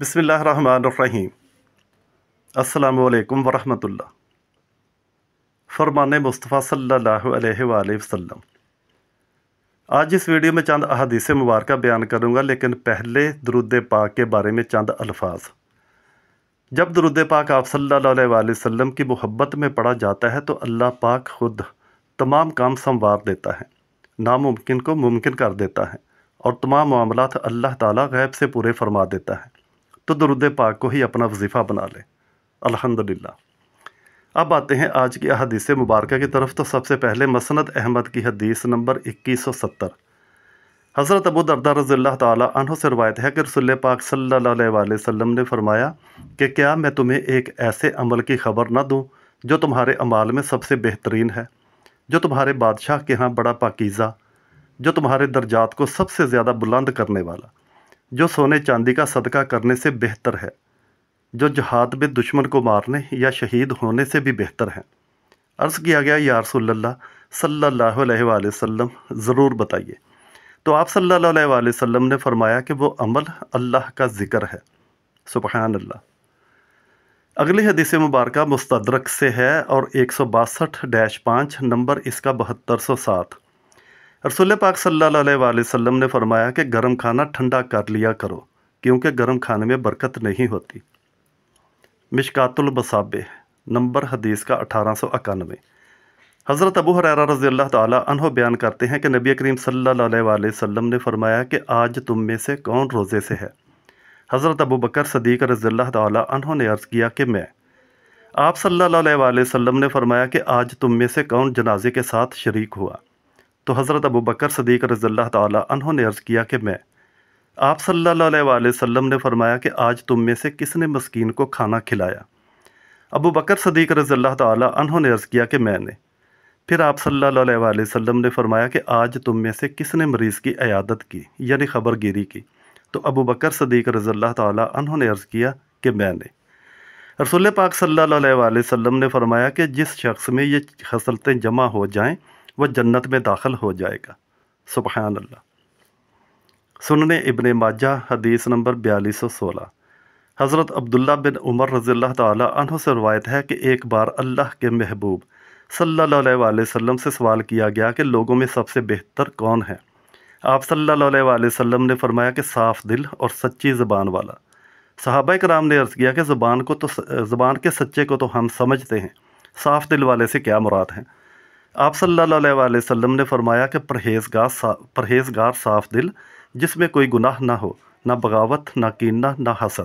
بسم اللہ الرحمن الرحیم السلام علیکم ورحمۃ اللہ فرمان مصطفیٰ صلی اللہ علیہ وآلہ وسلم آج اس ویڈیو میں چاند احادیث مبارکہ بیان کروں گا لیکن پہلے درود پاک کے بارے میں چاند الفاظ جب درود پاک آپ صلی اللہ علیہ وآلہ وسلم کی محبت میں پڑھا جاتا ہے تو اللہ پاک خود تمام کام سنوار دیتا ہے ناممکن کو ممکن کر دیتا ہے اور تمام معاملات اللہ تعالیٰ غیب سے پورے فرما دیتا ہے تو درود پاک کو ہی اپنا وظیفہ بنا لیں الحمدللہ اب آتے ہیں آج کی احادیث مبارکہ کی طرف تو سب سے پہلے مسند احمد کی حدیث نمبر اکیس سو ستر حضرت ابو دردہ رضی اللہ تعالیٰ عنہ سے روایت ہے کہ رسول پاک صلی اللہ علیہ وسلم نے فرمایا کہ کیا میں تمہیں ایک ایسے عمل کی خبر نہ دوں جو تمہارے عمال میں سب سے بہترین ہے جو تمہارے بادشاہ کے ہاں بڑا پاکیزہ جو تمہارے درجات کو سب سے زیادہ بلند کرنے والا جو سونے چاندی کا صدقہ کرنے سے بہتر ہے جو جہاد میں دشمن کو مارنے یا شہید ہونے سے بھی بہتر ہیں عرض کیا گیا یا رسول اللہ صلی اللہ علیہ وآلہ وسلم ضرور بتائیے تو آپ صلی اللہ علیہ وآلہ وسلم نے فرمایا کہ وہ عمل اللہ کا ذکر ہے سبحان اللہ اگلی حدیث مبارکہ مستدرک سے ہے اور ایک سو باسٹھ ڈیش پانچ نمبر اس کا بہتر سو سات رسول پاک صلی اللہ علیہ وآلہ وسلم نے فرمایا کہ گرم کھانا ٹھنڈا کر لیا کرو کیونکہ گرم کھانے میں برکت نہیں ہوتی مشکات البصابے نمبر حدیث کا اٹھارہ سو اکانوے حضرت ابو حرارہ رضی اللہ تعالیٰ عنہ بیان کرتے ہیں کہ نبی کریم صلی اللہ علیہ وآلہ وسلم نے فرمایا کہ آج تم میں سے کون روزے سے ہے حضرت ابو بکر صدیق رضی اللہ تعالیٰ عنہ نے عرض کیا کہ میں آپ صلی اللہ علیہ وآلہ وسلم نے فرمایا کہ آج تم میں سے کون جنازے کے ساتھ شریک ہوا تو حضرت ابو بکر صدیق رضی اللہ تعالیٰ انہوں نے عرض کیا کہ میں آپ صلی اللہ علیہ وآلہ وسلم نے فرمایا کہ آج تم میں سے کس نے مسکین کو کھانا کھلایا ابو بکر صدیق رضی اللہ تعالیٰ انہوں نے عرض کیا کہ میں نے پھر آپ صلی اللہ علیہ وآلہ وسلم نے فرمایا کہ آج تم میں سے کس نے مریض کی عیادت کی یعنی خبر گیری کی تو ابو بکر صدیق رضی اللہ تعالیٰ انہوں نے عرض کیا کہ میں نے رسول پاک صلی اللہ علیہ وآلہ وسلم نے فرمایا کہ جس شخص میں یہ خصلتیں جمع ہو جائیں وہ جنت میں داخل ہو جائے گا سبحان اللہ سننے ابن ماجہ حدیث نمبر بیالیس سو سولہ حضرت عبداللہ بن عمر رضی اللہ تعالیٰ عنہ سے روایت ہے کہ ایک بار اللہ کے محبوب صلی اللہ علیہ وآلہ وسلم سے سوال کیا گیا کہ لوگوں میں سب سے بہتر کون ہے آپ صلی اللہ علیہ وآلہ وسلم نے فرمایا کہ صاف دل اور سچی زبان والا صحابہ کرام نے عرض کیا کہ زبان کو تو زبان کے سچے کو تو ہم سمجھتے ہیں صاف دل والے سے کیا مراد ہیں آپ صلی اللہ علیہ وآلہ وسلم نے فرمایا کہ پرہیزگار پرہیزگار صاف دل جس میں کوئی گناہ نہ ہو نہ بغاوت نہ کینہ نہ حسد